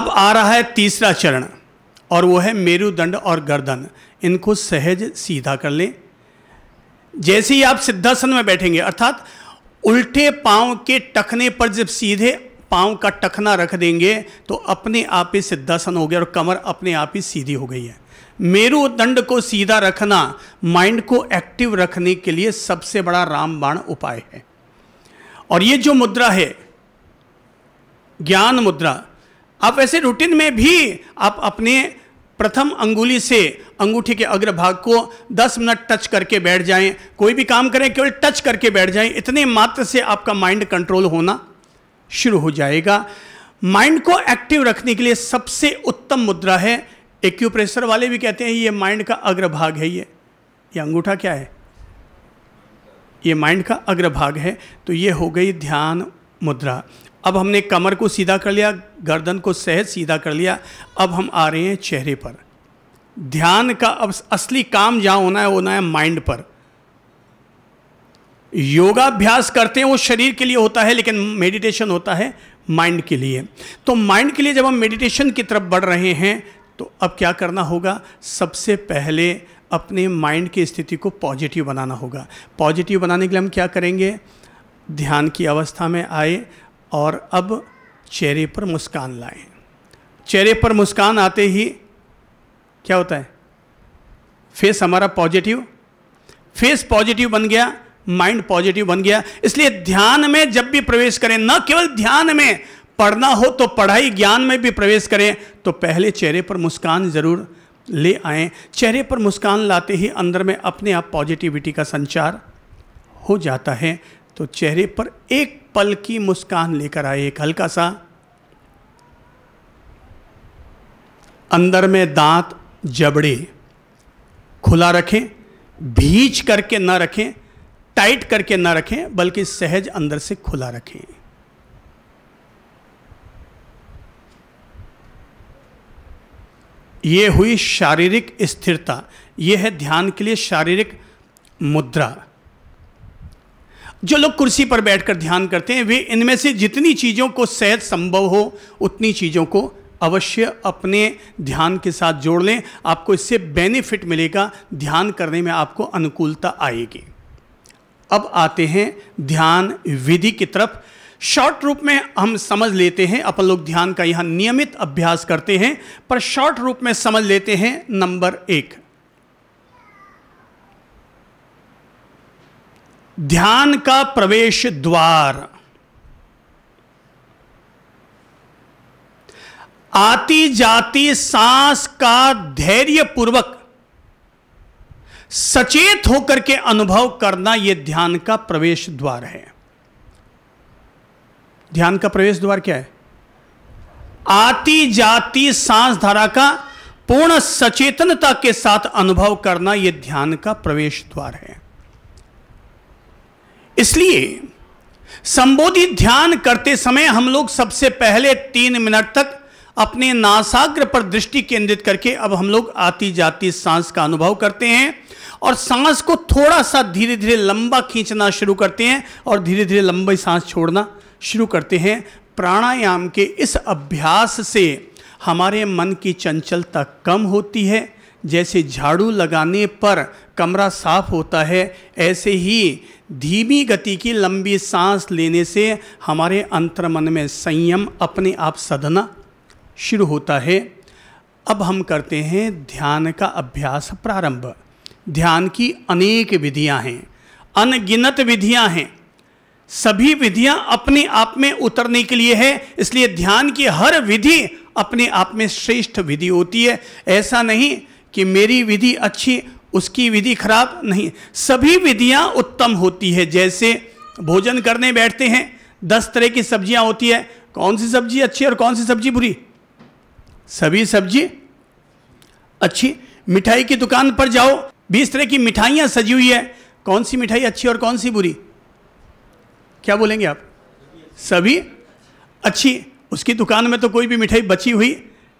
अब आ रहा है तीसरा चरण और वो है मेरुदंड और गर्दन इनको सहज सीधा कर लें जैसे ही आप सिद्धासन में बैठेंगे अर्थात उल्टे पांव के टखने पर जब सीधे पांव का टखना रख देंगे तो अपने आप ही सिद्धासन हो गया और कमर अपने आप ही सीधी हो गई है मेरुदंड को सीधा रखना माइंड को एक्टिव रखने के लिए सबसे बड़ा रामबाण उपाय है और ये जो मुद्रा है ज्ञान मुद्रा आप ऐसे रूटीन में भी आप अपने प्रथम अंगुली से अंगूठी के अग्रभाग को 10 मिनट टच करके बैठ जाएं कोई भी काम करें केवल टच करके बैठ जाएं इतने मात्र से आपका माइंड कंट्रोल होना शुरू हो जाएगा माइंड को एक्टिव रखने के लिए सबसे उत्तम मुद्रा है एक्यूप्रेशर वाले भी कहते हैं ये माइंड का अग्रभाग है ये ये अंगूठा क्या है ये माइंड का अग्रभाग है तो ये हो गई ध्यान मुद्रा अब हमने कमर को सीधा कर लिया गर्दन को सहज सीधा कर लिया अब हम आ रहे हैं चेहरे पर ध्यान का अब असली काम जहां होना है होना है माइंड पर योगाभ्यास करते हैं वो शरीर के लिए होता है लेकिन मेडिटेशन होता है माइंड के लिए तो माइंड के लिए जब हम मेडिटेशन की तरफ बढ़ रहे हैं तो अब क्या करना होगा सबसे पहले अपने माइंड की स्थिति को पॉजिटिव बनाना होगा पॉजिटिव बनाने के लिए हम क्या करेंगे ध्यान की अवस्था में आए और अब चेहरे पर मुस्कान लाएं चेहरे पर मुस्कान आते ही क्या होता है फेस हमारा पॉजिटिव फेस पॉजिटिव बन गया माइंड पॉजिटिव बन गया इसलिए ध्यान में जब भी प्रवेश करें न केवल ध्यान में पढ़ना हो तो पढ़ाई ज्ञान में भी प्रवेश करें तो पहले चेहरे पर मुस्कान ज़रूर ले आए चेहरे पर मुस्कान लाते ही अंदर में अपने आप पॉजिटिविटी का संचार हो जाता है तो चेहरे पर एक पल की मुस्कान लेकर आए एक हल्का सा अंदर में दांत जबड़े खुला रखें भीज करके ना रखें टाइट करके ना रखें बल्कि सहज अंदर से खुला रखें यह हुई शारीरिक स्थिरता यह है ध्यान के लिए शारीरिक मुद्रा जो लोग कुर्सी पर बैठकर ध्यान करते हैं वे इनमें से जितनी चीज़ों को सहज संभव हो उतनी चीज़ों को अवश्य अपने ध्यान के साथ जोड़ लें आपको इससे बेनिफिट मिलेगा ध्यान करने में आपको अनुकूलता आएगी अब आते हैं ध्यान विधि की तरफ शॉर्ट रूप में हम समझ लेते हैं अपन लोग ध्यान का यहाँ नियमित अभ्यास करते हैं पर शॉर्ट रूप में समझ लेते हैं नंबर एक ध्यान का प्रवेश द्वार आती जाती सांस का धैर्य पूर्वक सचेत होकर के अनुभव करना यह ध्यान का प्रवेश द्वार है ध्यान का प्रवेश द्वार क्या है आती जाती सांस धारा का पूर्ण सचेतनता के साथ अनुभव करना यह ध्यान का प्रवेश द्वार है इसलिए संबोधि ध्यान करते समय हम लोग सबसे पहले तीन मिनट तक अपने नासाग्र पर दृष्टि केंद्रित करके अब हम लोग आती जाती सांस का अनुभव करते हैं और सांस को थोड़ा सा धीरे धीरे लंबा खींचना शुरू करते हैं और धीरे धीरे लंबी सांस छोड़ना शुरू करते हैं प्राणायाम के इस अभ्यास से हमारे मन की चंचलता कम होती है जैसे झाड़ू लगाने पर कमरा साफ होता है ऐसे ही धीमी गति की लंबी सांस लेने से हमारे अंतर्मन में संयम अपने आप सधना शुरू होता है अब हम करते हैं ध्यान का अभ्यास प्रारंभ ध्यान की अनेक विधियां हैं अनगिनत विधियां हैं सभी विधियां अपने आप में उतरने के लिए है इसलिए ध्यान की हर विधि अपने आप में श्रेष्ठ विधि होती है ऐसा नहीं कि मेरी विधि अच्छी उसकी विधि खराब नहीं सभी विधियां उत्तम होती है जैसे भोजन करने बैठते हैं दस तरह की सब्जियां होती है कौन सी सब्जी अच्छी और कौन सी सब्जी बुरी सभी सब्जी अच्छी मिठाई की दुकान पर जाओ बीस तरह की मिठाइयां सजी हुई है कौन सी मिठाई अच्छी और कौन सी बुरी क्या बोलेंगे आप सभी अच्छी उसकी दुकान में तो कोई भी मिठाई बची हुई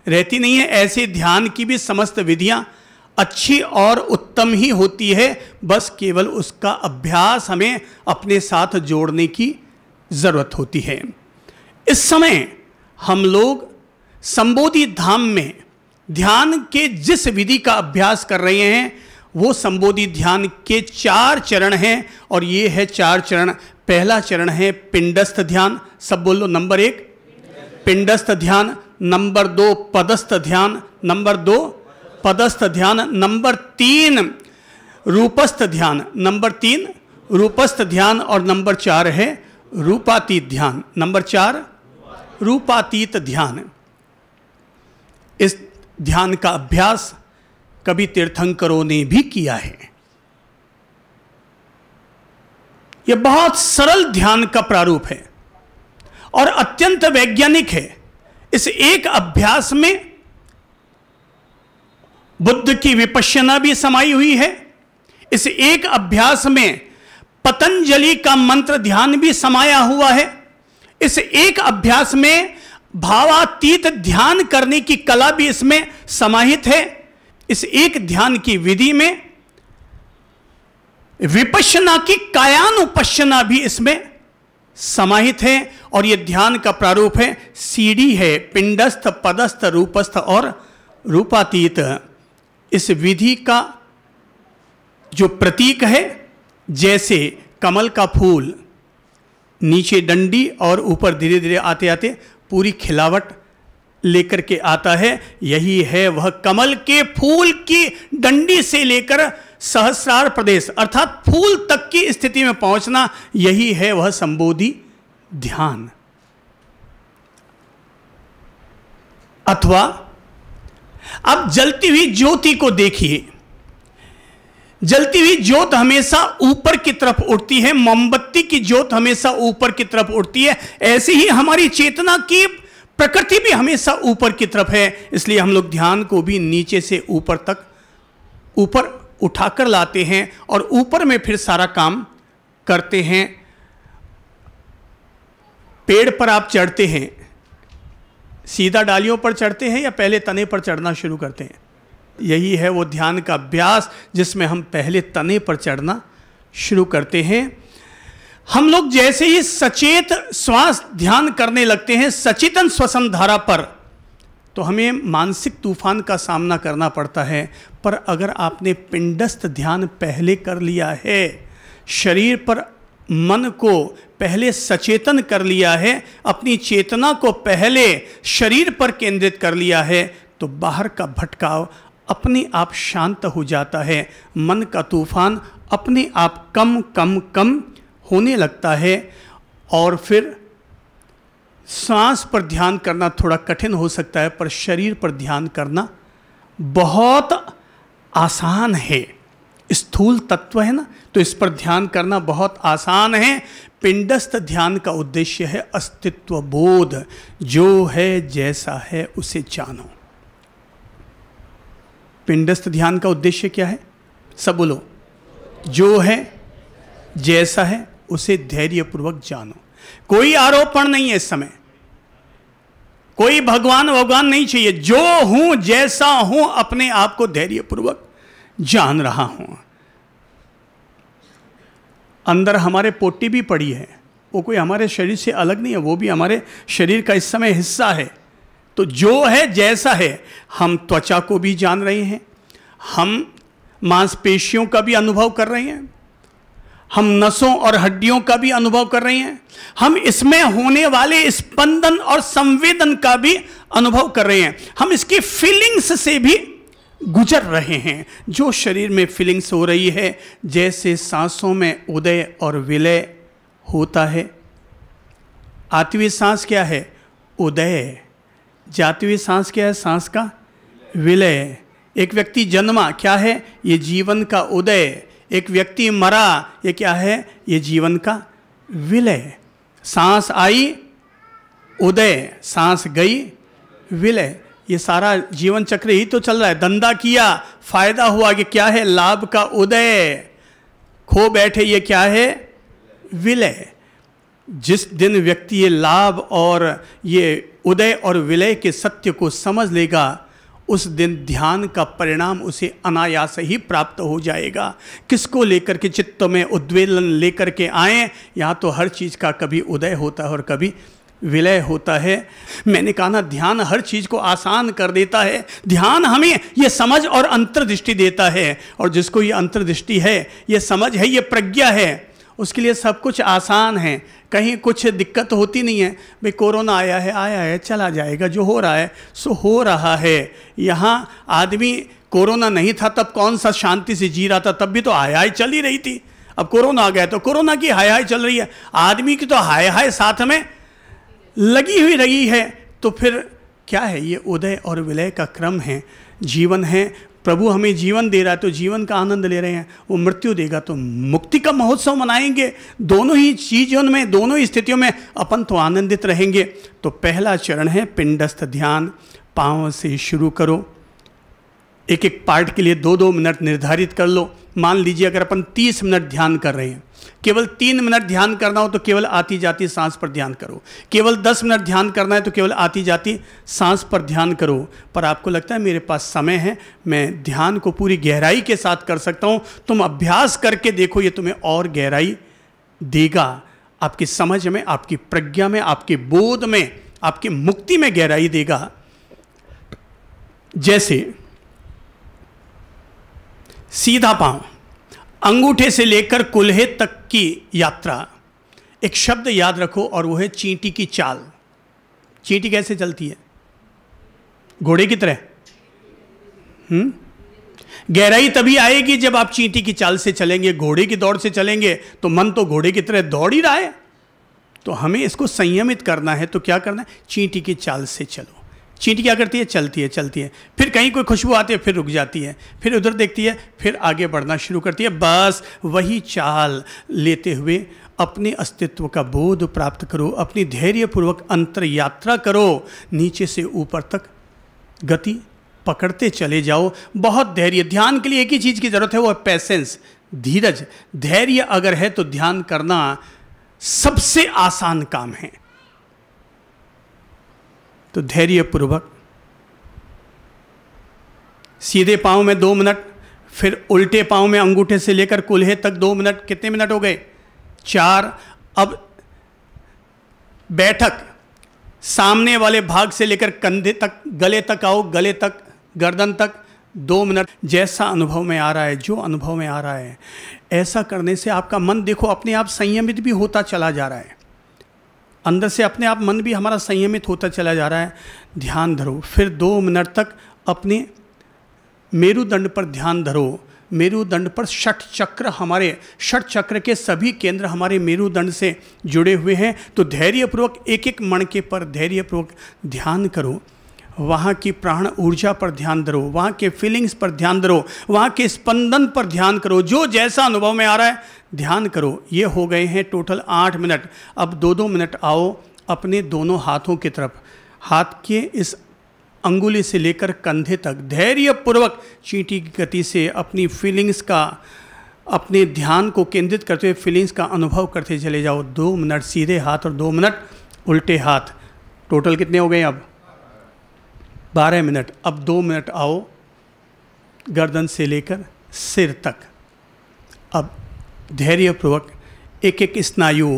रहती नहीं है ऐसे ध्यान की भी समस्त विधियाँ अच्छी और उत्तम ही होती है बस केवल उसका अभ्यास हमें अपने साथ जोड़ने की ज़रूरत होती है इस समय हम लोग संबोधि धाम में ध्यान के जिस विधि का अभ्यास कर रहे हैं वो संबोधि ध्यान के चार चरण हैं और ये है चार चरण पहला चरण है पिंडस्थ ध्यान सब बोल लो नंबर एक पिंडस्थ ध्यान नंबर दो पदस्थ ध्यान नंबर दो पदस्थ ध्यान नंबर तीन रूपस्थ ध्यान नंबर तीन रूपस्थ ध्यान और नंबर चार है रूपातीत ध्यान नंबर चार रूपातीत ध्यान इस ध्यान का अभ्यास कभी तीर्थंकरों ने भी किया है यह बहुत सरल ध्यान का प्रारूप है और अत्यंत वैज्ञानिक है इस एक अभ्यास में बुद्ध की विपश्यना भी समाई हुई है इस एक अभ्यास में पतंजलि का मंत्र ध्यान भी समाया हुआ है इस एक अभ्यास में भावातीत ध्यान करने की कला भी इसमें समाहित है इस एक ध्यान की विधि में विपश्यना की कायानुपश्यना भी इसमें समाहित है और ये ध्यान का प्रारूप है सीढ़ी है पिंडस्थ पदस्थ रूपस्थ और रूपातीत इस विधि का जो प्रतीक है जैसे कमल का फूल नीचे डंडी और ऊपर धीरे धीरे आते आते पूरी खिलावट लेकर के आता है यही है वह कमल के फूल की डंडी से लेकर सहस्रार प्रदेश अर्थात फूल तक की स्थिति में पहुंचना यही है वह संबोधि ध्यान अथवा अब जलती हुई ज्योति को देखिए जलती हुई ज्योत हमेशा ऊपर की तरफ उठती है मोमबत्ती की ज्योत हमेशा ऊपर की तरफ उठती है ऐसी ही हमारी चेतना की प्रकृति भी हमेशा ऊपर की तरफ है इसलिए हम लोग ध्यान को भी नीचे से ऊपर तक ऊपर उठाकर लाते हैं और ऊपर में फिर सारा काम करते हैं पेड़ पर आप चढ़ते हैं सीधा डालियों पर चढ़ते हैं या पहले तने पर चढ़ना शुरू करते हैं यही है वो ध्यान का अभ्यास जिसमें हम पहले तने पर चढ़ना शुरू करते हैं हम लोग जैसे ही सचेत श्वास ध्यान करने लगते हैं सचेतन श्वसन धारा पर तो हमें मानसिक तूफान का सामना करना पड़ता है पर अगर आपने पिंडस्थ ध्यान पहले कर लिया है शरीर पर मन को पहले सचेतन कर लिया है अपनी चेतना को पहले शरीर पर केंद्रित कर लिया है तो बाहर का भटकाव अपने आप शांत हो जाता है मन का तूफान अपने आप कम कम कम होने लगता है और फिर सांस पर ध्यान करना थोड़ा कठिन हो सकता है पर शरीर पर ध्यान करना बहुत आसान है स्थूल तत्व है ना तो इस पर ध्यान करना बहुत आसान है पिंडस्थ ध्यान का उद्देश्य है अस्तित्व बोध जो है जैसा है उसे जानो पिंडस्थ ध्यान का उद्देश्य क्या है सब बोलो जो है जैसा है उसे धैर्यपूर्वक जानो कोई आरोपण नहीं है इस समय कोई भगवान भगवान नहीं चाहिए जो हूं जैसा हूं अपने आप को धैर्यपूर्वक जान रहा हूं अंदर हमारे पोटी भी पड़ी है वो कोई हमारे शरीर से अलग नहीं है वो भी हमारे शरीर का इस समय हिस्सा है तो जो है जैसा है हम त्वचा को भी जान रहे हैं हम मांसपेशियों का भी अनुभव कर रहे हैं हम नसों और हड्डियों का भी अनुभव कर रहे हैं हम इसमें होने वाले स्पंदन और संवेदन का भी अनुभव कर रहे हैं हम इसकी फीलिंग्स से भी गुजर रहे हैं जो शरीर में फीलिंग्स हो रही है जैसे सांसों में उदय और विलय होता है आतवी सांस क्या है उदय जातवी सांस क्या है सांस का विलय एक व्यक्ति जन्मा क्या है ये जीवन का उदय एक व्यक्ति मरा ये क्या है ये जीवन का विलय सांस आई उदय सांस गई विलय ये सारा जीवन चक्र ही तो चल रहा है धंधा किया फायदा हुआ कि क्या है लाभ का उदय खो बैठे ये क्या है विलय जिस दिन व्यक्ति ये लाभ और ये उदय और विलय के सत्य को समझ लेगा उस दिन ध्यान का परिणाम उसे अनायास ही प्राप्त हो जाएगा किसको लेकर के चित्त में उद्वेलन लेकर के आए यहाँ तो हर चीज़ का कभी उदय होता है और कभी विलय होता है मैंने कहा ना ध्यान हर चीज़ को आसान कर देता है ध्यान हमें ये समझ और अंतर्दृष्टि देता है और जिसको ये अंतर्दृष्टि है ये समझ है ये प्रज्ञा है उसके लिए सब कुछ आसान है कहीं कुछ दिक्कत होती नहीं है भाई कोरोना आया है आया है चला जाएगा जो हो रहा है सो हो रहा है यहाँ आदमी कोरोना नहीं था तब कौन सा शांति से जी रहा था तब भी तो हाय हाय चल ही रही थी अब कोरोना आ गया तो कोरोना की हाय हाय चल रही है आदमी की तो हाय हाय साथ में लगी हुई रही है तो फिर क्या है ये उदय और विलय का क्रम है जीवन है प्रभु हमें जीवन दे रहा है तो जीवन का आनंद ले रहे हैं वो मृत्यु देगा तो मुक्ति का महोत्सव मनाएंगे दोनों ही चीज़ों में दोनों ही स्थितियों में अपन तो आनंदित रहेंगे तो पहला चरण है पिंडस्थ ध्यान पाँव से शुरू करो एक एक पार्ट के लिए दो दो मिनट निर्धारित कर लो मान लीजिए अगर अपन तीस मिनट ध्यान कर रहे हैं केवल तीन मिनट ध्यान करना हो तो केवल आती जाती सांस पर ध्यान करो केवल दस मिनट ध्यान करना है तो केवल आती जाती सांस पर ध्यान करो पर आपको लगता है मेरे पास समय है मैं ध्यान को पूरी गहराई के साथ कर सकता हूँ तुम अभ्यास करके देखो ये तुम्हें और गहराई देगा आपकी समझ में आपकी प्रज्ञा में आपके बोध में आपकी मुक्ति में गहराई देगा जैसे सीधा पांव अंगूठे से लेकर कुल्हे तक की यात्रा एक शब्द याद रखो और वो है चींटी की चाल चींटी कैसे चलती है घोड़े की तरह हम्म गहराई तभी आएगी जब आप चींटी की चाल से चलेंगे घोड़े की दौड़ से चलेंगे तो मन तो घोड़े की तरह दौड़ ही रहा है तो हमें इसको संयमित करना है तो क्या करना है चींटी की चाल से चलो चींटी क्या करती है चलती है चलती है फिर कहीं कोई खुशबू आती है फिर रुक जाती है फिर उधर देखती है फिर आगे बढ़ना शुरू करती है बस वही चाल लेते हुए अपने अस्तित्व का बोध प्राप्त करो अपनी धैर्यपूर्वक अंतर यात्रा करो नीचे से ऊपर तक गति पकड़ते चले जाओ बहुत धैर्य ध्यान के लिए एक ही चीज़ की ज़रूरत है वो है पैसेंस धीरज धैर्य अगर है तो ध्यान करना सबसे आसान काम है तो धैर्यपूर्वक सीधे पाँव में दो मिनट फिर उल्टे पाँव में अंगूठे से लेकर कुल्हे तक दो मिनट कितने मिनट हो गए चार अब बैठक सामने वाले भाग से लेकर कंधे तक गले तक आओ गले तक गर्दन तक दो मिनट जैसा अनुभव में आ रहा है जो अनुभव में आ रहा है ऐसा करने से आपका मन देखो अपने आप संयमित भी होता चला जा रहा है अंदर से अपने आप मन भी हमारा संयमित होता चला जा रहा है ध्यान धरो फिर दो मिनट तक अपने मेरुदंड पर ध्यान धरो मेरुदंड पर षठ चक्र हमारे षठ चक्र के सभी केंद्र हमारे मेरुदंड से जुड़े हुए हैं तो धैर्यपूर्वक एक एक मणके पर धैर्यपूर्वक ध्यान करो वहाँ की प्राण ऊर्जा पर ध्यान धरो वहाँ के फीलिंग्स पर ध्यान धरो वहाँ के स्पंदन पर ध्यान करो जो जैसा अनुभव में आ रहा है ध्यान करो ये हो गए हैं टोटल आठ मिनट अब दो दो मिनट आओ अपने दोनों हाथों की तरफ हाथ के इस अंगुली से लेकर कंधे तक धैर्यपूर्वक चींटी की गति से अपनी फीलिंग्स का अपने ध्यान को केंद्रित करते हुए फीलिंग्स का अनुभव करते चले जाओ दो मिनट सीधे हाथ और दो मिनट उल्टे हाथ टोटल कितने हो गए अब बारह मिनट अब दो मिनट आओ गर्दन से लेकर सिर तक अब धैर्यपूर्वक एक एक स्नायु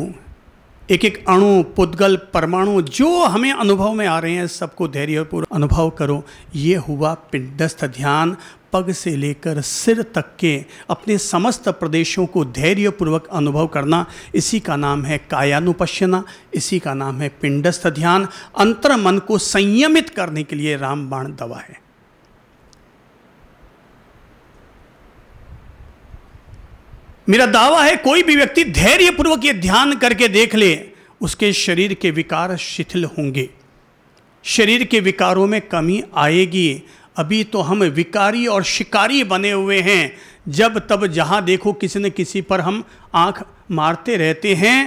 एक एक अणु पुद्गल परमाणु जो हमें अनुभव में आ रहे हैं सबको धैर्यपूर्वक अनुभव करो ये हुआ पिंडस्थ ध्यान पग से लेकर सिर तक के अपने समस्त प्रदेशों को धैर्यपूर्वक अनुभव करना इसी का नाम है कायानुपश्यना इसी का नाम है पिंडस्थ ध्यान अंतर मन को संयमित करने के लिए रामबाण दवा है मेरा दावा है कोई भी व्यक्ति धैर्यपूर्वक ये ध्यान करके देख ले उसके शरीर के विकार शिथिल होंगे शरीर के विकारों में कमी आएगी अभी तो हम विकारी और शिकारी बने हुए हैं जब तब जहाँ देखो किसी न किसी पर हम आँख मारते रहते हैं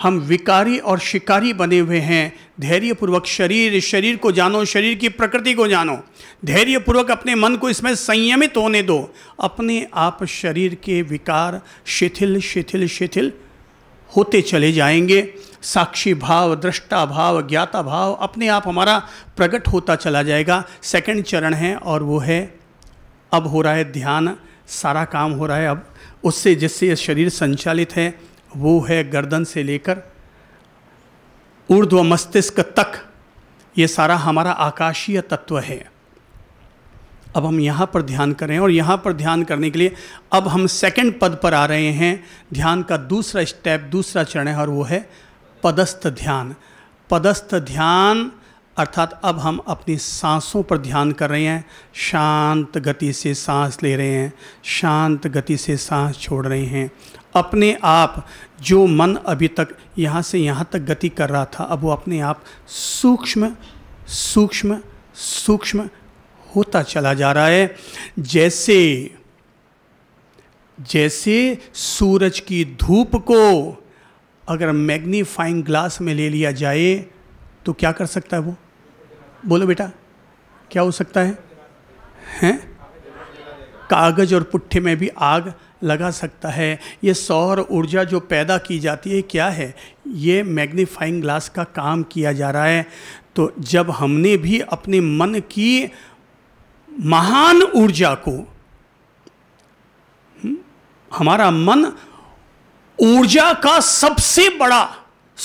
हम विकारी और शिकारी बने हुए हैं धैर्यपूर्वक शरीर शरीर को जानो शरीर की प्रकृति को जानो धैर्यपूर्वक अपने मन को इसमें संयमित होने दो अपने आप शरीर के विकार शिथिल शिथिल शिथिल होते चले जाएंगे साक्षी भाव दृष्टा भाव ज्ञाता भाव अपने आप हमारा प्रकट होता चला जाएगा सेकंड चरण है और वो है अब हो रहा है ध्यान सारा काम हो रहा है अब उससे जिससे यह शरीर संचालित है वो है गर्दन से लेकर ऊर्ध्व मस्तिष्क तक ये सारा हमारा आकाशीय तत्व है अब हम यहाँ पर ध्यान करें और यहाँ पर ध्यान करने के लिए अब हम सेकंड पद पर आ रहे हैं ध्यान का दूसरा स्टेप दूसरा चरण है और वो है पदस्थ ध्यान पदस्थ ध्यान अर्थात अब हम अपनी सांसों पर ध्यान कर रहे हैं शांत गति से सांस ले रहे हैं शांत गति से सांस छोड़ रहे हैं अपने आप जो मन अभी तक यहाँ से यहाँ तक गति कर रहा था अब वो अपने आप सूक्ष्म सूक्ष्म सूक्ष्म होता चला जा रहा है जैसे जैसे सूरज की धूप को अगर मैग्नीफाइंग ग्लास में ले लिया जाए तो क्या कर सकता है वो बोलो बेटा क्या हो सकता है हैं कागज़ और पुट्ठे में भी आग लगा सकता है ये सौर ऊर्जा जो पैदा की जाती है क्या है ये मैग्नीफाइंग ग्लास का काम किया जा रहा है तो जब हमने भी अपने मन की महान ऊर्जा को हम्म, हमारा मन ऊर्जा का सबसे बड़ा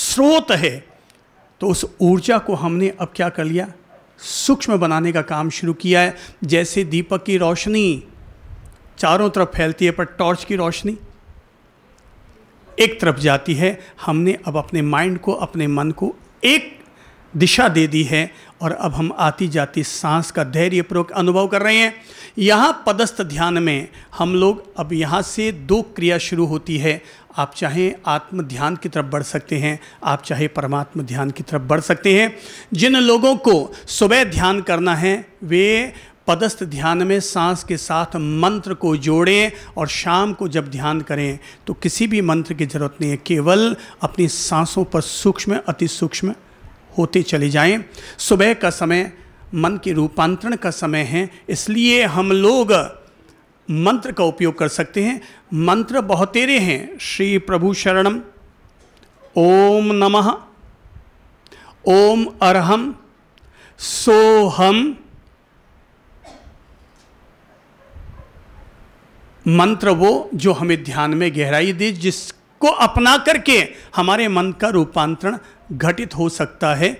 स्रोत है तो उस ऊर्जा को हमने अब क्या कर लिया सूक्ष्म बनाने का काम शुरू किया है जैसे दीपक की रोशनी चारों तरफ फैलती है पर टॉर्च की रोशनी एक तरफ जाती है हमने अब अपने माइंड को अपने मन को एक दिशा दे दी है और अब हम आती जाती सांस का धैर्यपूर्वक अनुभव कर रहे हैं यहाँ पदस्थ ध्यान में हम लोग अब यहाँ से दो क्रिया शुरू होती है आप चाहे आत्म ध्यान की तरफ बढ़ सकते हैं आप चाहे परमात्म ध्यान की तरफ बढ़ सकते हैं जिन लोगों को सुबह ध्यान करना है वे पदस्थ ध्यान में सांस के साथ मंत्र को जोड़ें और शाम को जब ध्यान करें तो किसी भी मंत्र की ज़रूरत नहीं है केवल अपनी सांसों पर सूक्ष्म अति सूक्ष्म होते चले जाएं सुबह का समय मन के रूपांतरण का समय है इसलिए हम लोग मंत्र का उपयोग कर सकते हैं मंत्र बहुतेरे हैं श्री प्रभु शरणम ओम नमः ओम अरहम सोहम मंत्र वो जो हमें ध्यान में गहराई दे जिसको अपना करके हमारे मन का रूपांतरण घटित हो सकता है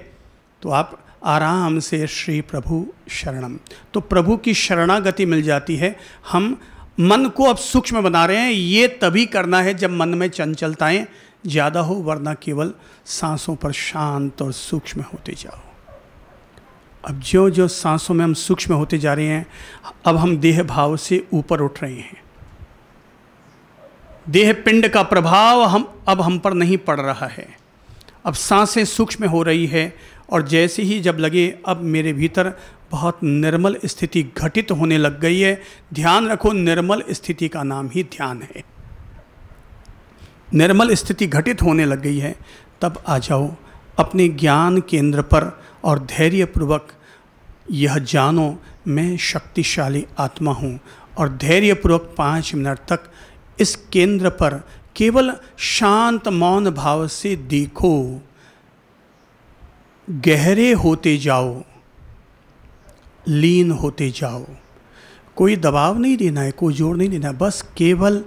तो आप आराम से श्री प्रभु शरणम तो प्रभु की शरणागति मिल जाती है हम मन को अब सूक्ष्म बना रहे हैं ये तभी करना है जब मन में चंचलताएं ज़्यादा हो वरना केवल सांसों पर शांत और सूक्ष्म होते जाओ अब जो जो सांसों में हम सूक्ष्म होते जा रहे हैं अब हम देह भाव से ऊपर उठ रहे हैं देह पिंड का प्रभाव हम अब हम पर नहीं पड़ रहा है अब सांसें सूक्ष्म हो रही है और जैसे ही जब लगे अब मेरे भीतर बहुत निर्मल स्थिति घटित होने लग गई है ध्यान रखो निर्मल स्थिति का नाम ही ध्यान है निर्मल स्थिति घटित होने लग गई है तब आ जाओ अपने ज्ञान केंद्र पर और धैर्यपूर्वक यह जानो मैं शक्तिशाली आत्मा हूँ और धैर्यपूर्वक पाँच मिनट तक इस केंद्र पर केवल शांत मौन भाव से देखो गहरे होते जाओ लीन होते जाओ कोई दबाव नहीं देना है कोई जोर नहीं देना है बस केवल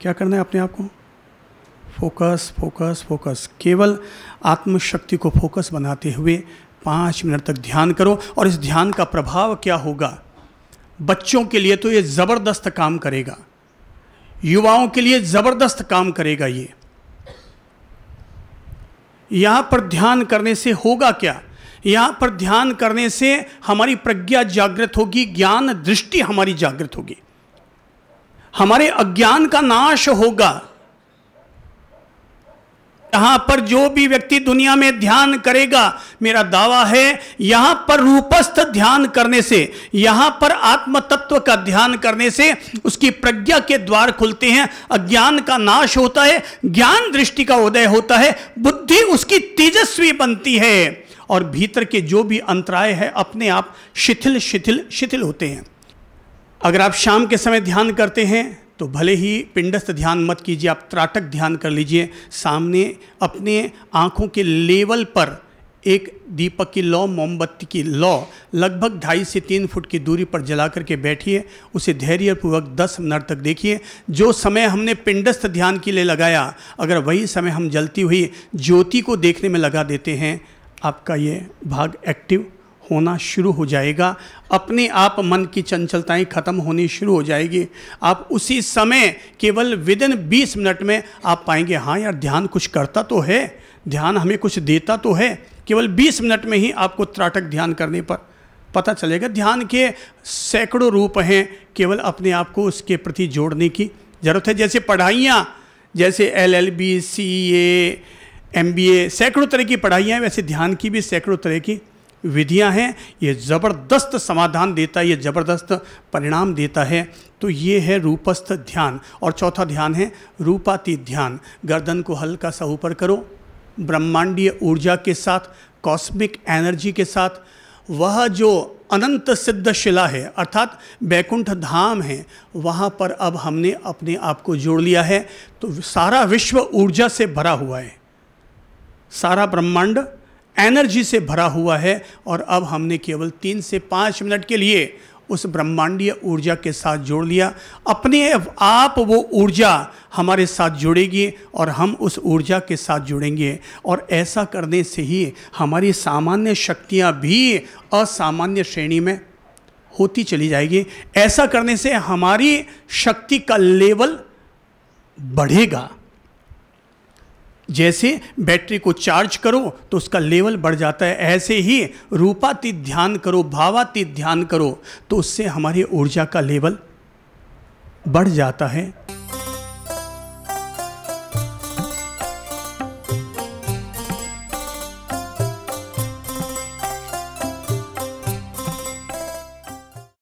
क्या करना है अपने आप को फोकस फोकस फोकस केवल आत्मशक्ति को फोकस बनाते हुए पाँच मिनट तक ध्यान करो और इस ध्यान का प्रभाव क्या होगा बच्चों के लिए तो ये ज़बरदस्त काम करेगा युवाओं के लिए ज़बरदस्त काम करेगा ये यहाँ पर ध्यान करने से होगा क्या यहाँ पर ध्यान करने से हमारी प्रज्ञा जागृत होगी ज्ञान दृष्टि हमारी जागृत होगी हमारे अज्ञान का नाश होगा यहां पर जो भी व्यक्ति दुनिया में ध्यान करेगा मेरा दावा है यहां पर रूपस्थ ध्यान करने से यहां पर आत्म तत्व का ध्यान करने से उसकी प्रज्ञा के द्वार खुलते हैं अज्ञान का नाश होता है ज्ञान दृष्टि का उदय होता है बुद्धि उसकी तेजस्वी बनती है और भीतर के जो भी अंतराय है अपने आप शिथिल शिथिल शिथिल होते हैं अगर आप शाम के समय ध्यान करते हैं तो भले ही पिंडस्थ ध्यान मत कीजिए आप त्राटक ध्यान कर लीजिए सामने अपने आँखों के लेवल पर एक दीपक की लौ मोमबत्ती की लौ लगभग ढाई से तीन फुट की दूरी पर जला करके बैठिए उसे धैर्यपूर्वक दस मिनट तक देखिए जो समय हमने पिंडस्थ ध्यान के लिए लगाया अगर वही समय हम जलती हुई ज्योति को देखने में लगा देते हैं आपका ये भाग एक्टिव होना शुरू हो जाएगा अपने आप मन की चंचलताएं खत्म होनी शुरू हो जाएगी आप उसी समय केवल विद इन बीस मिनट में आप पाएंगे हाँ यार ध्यान कुछ करता तो है ध्यान हमें कुछ देता तो है केवल बीस मिनट में ही आपको त्राटक ध्यान करने पर पता चलेगा ध्यान के सैकड़ों रूप हैं केवल अपने आप को उसके प्रति जोड़ने की ज़रूरत है जैसे पढ़ाइयाँ जैसे L L B C A M B A सैकड़ों तरह की पढ़ाइयाँ वैसे ध्यान की भी सैकड़ों तरह की विधियां हैं ये ज़बरदस्त समाधान देता है ये ज़बरदस्त परिणाम देता है तो ये है रूपस्थ ध्यान और चौथा ध्यान है रूपाति ध्यान गर्दन को हल्का सा ऊपर करो ब्रह्मांडीय ऊर्जा के साथ कॉस्मिक एनर्जी के साथ वह जो अनंत सिद्ध शिला है अर्थात बैकुंठ धाम है वहाँ पर अब हमने अपने आप को जोड़ लिया है तो सारा विश्व ऊर्जा से भरा हुआ है सारा ब्रह्मांड एनर्जी से भरा हुआ है और अब हमने केवल तीन से पाँच मिनट के लिए उस ब्रह्मांडीय ऊर्जा के साथ जोड़ लिया अपने आप वो ऊर्जा हमारे साथ जुड़ेगी और हम उस ऊर्जा के साथ जुड़ेंगे और ऐसा करने से ही हमारी सामान्य शक्तियाँ भी असामान्य श्रेणी में होती चली जाएगी ऐसा करने से हमारी शक्ति का लेवल बढ़ेगा जैसे बैटरी को चार्ज करो तो उसका लेवल बढ़ जाता है ऐसे ही रूपातीत ध्यान करो भावातीत ध्यान करो तो उससे हमारी ऊर्जा का लेवल बढ़ जाता है